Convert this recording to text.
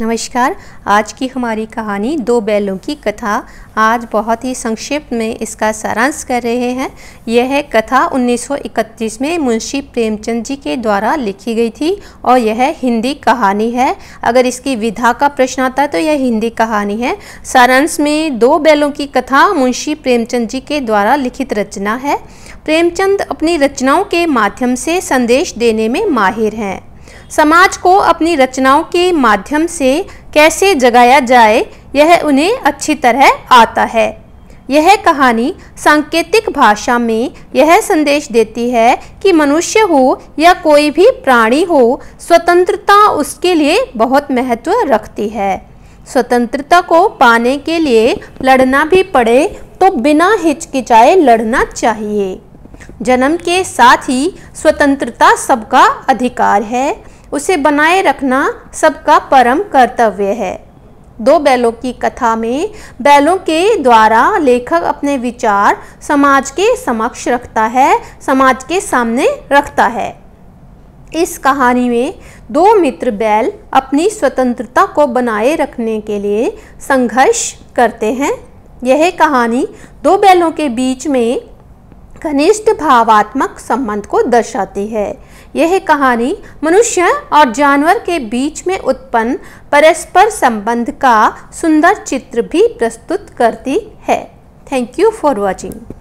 नमस्कार आज की हमारी कहानी दो बैलों की कथा आज बहुत ही संक्षिप्त में इसका सारांश कर रहे हैं यह है कथा 1931 में मुंशी प्रेमचंद जी के द्वारा लिखी गई थी और यह हिंदी कहानी है अगर इसकी विधा का प्रश्न आता है तो यह हिंदी कहानी है सारांश में दो बैलों की कथा मुंशी प्रेमचंद जी के द्वारा लिखित रचना है प्रेमचंद अपनी रचनाओं के माध्यम से संदेश देने में माहिर हैं समाज को अपनी रचनाओं के माध्यम से कैसे जगाया जाए यह उन्हें अच्छी तरह आता है यह कहानी सांकेतिक भाषा में यह संदेश देती है कि मनुष्य हो या कोई भी प्राणी हो स्वतंत्रता उसके लिए बहुत महत्व रखती है स्वतंत्रता को पाने के लिए लड़ना भी पड़े तो बिना हिचकिचाए लड़ना चाहिए जन्म के साथ ही स्वतंत्रता सबका अधिकार है उसे बनाए रखना सबका परम कर्तव्य है दो बैलों की कथा में बैलों के द्वारा लेखक अपने विचार समाज के समक्ष रखता है समाज के सामने रखता है इस कहानी में दो मित्र बैल अपनी स्वतंत्रता को बनाए रखने के लिए संघर्ष करते हैं यह कहानी दो बैलों के बीच में घनिष्ठ भावात्मक संबंध को दर्शाती है यह कहानी मनुष्य और जानवर के बीच में उत्पन्न परस्पर संबंध का सुंदर चित्र भी प्रस्तुत करती है थैंक यू फॉर वॉचिंग